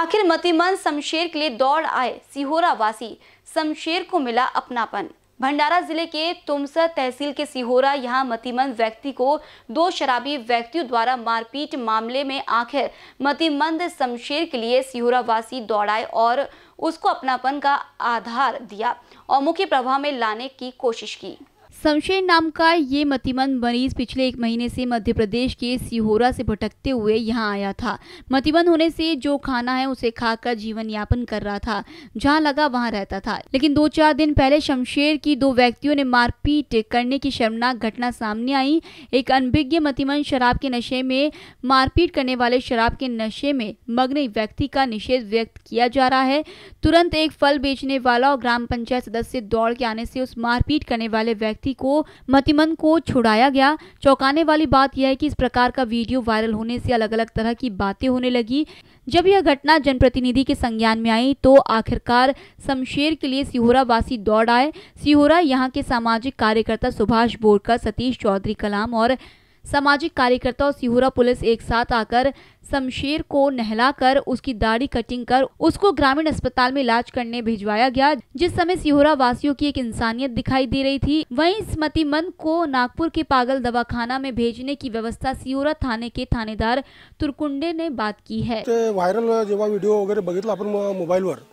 आखिर मतिमन शमशेर के लिए दौड़ आए सिहोरा वासी शमशेर को मिला अपनापन भंडारा जिले के तुमसर तहसील के सिहोरा यहां मतिमंद व्यक्ति को दो शराबी व्यक्तियों द्वारा मारपीट मामले में आखिर मतिमंद शमशेर के लिए सिहोरा वासी दौड़ाए और उसको अपनापन का आधार दिया और मुख्य प्रभाव में लाने की कोशिश की शमशेर नाम का ये मतिमंद मरीज पिछले एक महीने से मध्य प्रदेश के सिहोरा से भटकते हुए यहाँ आया था मतिमंद होने से जो खाना है उसे खाकर जीवन यापन कर रहा था जहाँ लगा वहाँ रहता था लेकिन दो चार दिन पहले शमशेर की दो व्यक्तियों ने मारपीट करने की शर्मनाक घटना सामने आई एक अनभिज्ञ मतिमंद शराब के नशे में मारपीट करने वाले शराब के नशे में मग्न व्यक्ति का निषेध व्यक्त किया जा रहा है तुरंत एक फल बेचने वाला और ग्राम पंचायत सदस्य दौड़ के आने से उस मारपीट करने वाले व्यक्ति व्यक्ति को मतिमन को छुड़ाया गया चौंकाने वाली बात यह है कि इस प्रकार का वीडियो वायरल होने से अलग अलग तरह की बातें होने लगी जब यह घटना जनप्रतिनिधि के संज्ञान में आई तो आखिरकार शमशेर के लिए सिहोरा वासी दौड़ आए सिहोरा यहाँ के सामाजिक कार्यकर्ता सुभाष बोरकर सतीश चौधरी कलाम और सामाजिक कार्यकर्ता और सिहुरा पुलिस एक साथ आकर शमशेर को नहलाकर उसकी दाढ़ी कटिंग कर उसको ग्रामीण अस्पताल में इलाज करने भिजवाया गया जिस समय सिहोरा वासियों की एक इंसानियत दिखाई दे रही थी वहीं स्मृति मन को नागपुर के पागल दवाखाना में भेजने की व्यवस्था सिहोरा थाने के थानेदार तुरकुंडे ने बात की है वायरल जेव वीडियो वगैरह बगित मोबाइल वर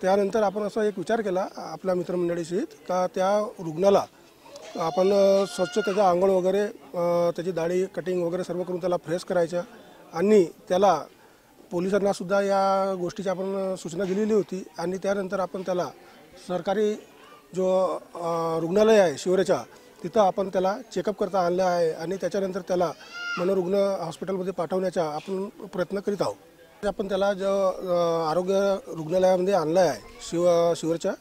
त्यानंतर आपण असा एक विचार केला आपल्या मित्रमंडळीशी का त्या रुग्णाला आपण स्वच्छ त्याचा आंघोळ वगैरे त्याची दाढी कटिंग वगैरे सर्व करून त्याला फ्रेश करायचं आणि त्याला पोलिसांनासुद्धा या गोष्टीची आपण सूचना दिलेली होती आणि त्यानंतर आपण त्याला सरकारी जो रुग्णालय आहे शिवरेच्या तिथं आपण त्याला चेकअप करता आणलं आहे आणि त्याच्यानंतर त्याला मनोरुग्ण हॉस्पिटलमध्ये पाठवण्याचा आपण प्रयत्न करीत आहोत आपण त्याला जो आरोग्य रुग्णालयामध्ये आणलं आहे शिव शिवरच्या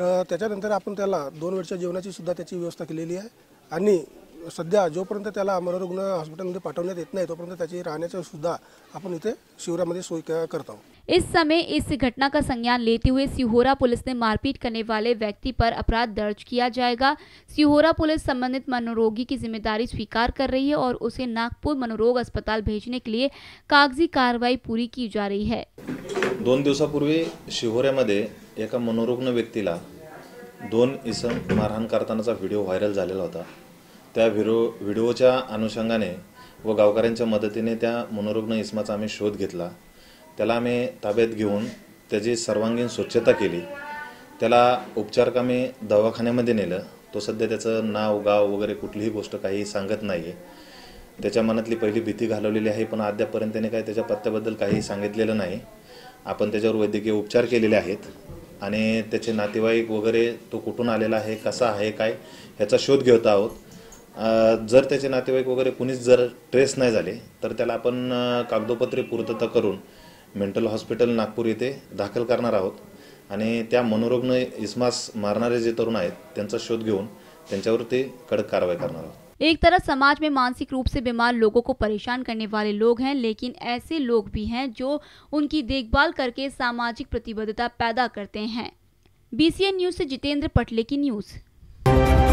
तर अपन दोन वर्ष जीवना की सुधा व्यवस्था के लिए सद्या सध्या जोपर्यंत त्याला मनोरुग्ण हॉस्पिटलमध्ये पाठवण्यात येत नाही तोपर्यंत त्याची राहण्याचं सुद्धा आपण इथे शिवरामध्ये सोय करत आहोत इस समय इस घटना का संज्ञान लेते हुए सिहोरा पुलिस ने मारपीट करने वाले व्यक्ति पर अपराध दर्ज किया जाएगा सिहोरा पुलिस संबंधित मनोरोगी की जिम्मेदारी स्वीकार कर रही है और उसे नागपुर मनोरोग अस्पताल भेजने के लिए कागजी कार्रवाई पूरी की जा रही है दोन दिवसापूर्वी शिहोऱ्यामध्ये एका मनोरुग्ण व्यक्तीला दोन इसम मारहाण करतानाचा व्हिडिओ व्हायरल झालेला होता त्या व्हिडिओ व्हिडिओच्या अनुषंगाने व गावकऱ्यांच्या मदतीने त्या मनोरुग्ण इसमाचा आम्ही शोध घेतला त्याला आम्ही ताब्यात घेऊन त्याची सर्वांगीण स्वच्छता केली त्याला उपचार मी दवाखान्यामध्ये नेलं तो सध्या त्याचं नाव गाव वगैरे कुठलीही गोष्ट काही सांगत नाही आहे त्याच्या मनातली पहिली भीती घालवलेली आहे पण अद्यापर्यंत त्याने काही त्याच्या पत्त्याबद्दल काहीही सांगितलेलं नाही आपण त्याच्यावर वैद्यकीय उपचार केलेले आहेत आणि त्याचे नातेवाईक वगैरे तो कुठून आलेला आहे कसा आहे काय ह्याचा शोध घेत आहोत जर त्याचे नातेवाईक वगैरे कुणीच जर ट्रेस नाही झाले तर त्याला आपण कागदोपत्री पूर्तता करून मेंटल हॉस्पिटल नागपूर येथे दाखल करणार आहोत आणि त्या मनोरुग्ण इसमास मारणारे जे तरुण आहेत त्यांचा शोध घेऊन त्यांच्यावर ते कडक कारवाई करणार आहोत एक तरह समाज में मानसिक रूप से बीमार लोगों को परेशान करने वाले लोग हैं लेकिन ऐसे लोग भी हैं जो उनकी देखभाल करके सामाजिक प्रतिबद्धता पैदा करते हैं बीसीएन न्यूज़ से जितेंद्र पटले की न्यूज़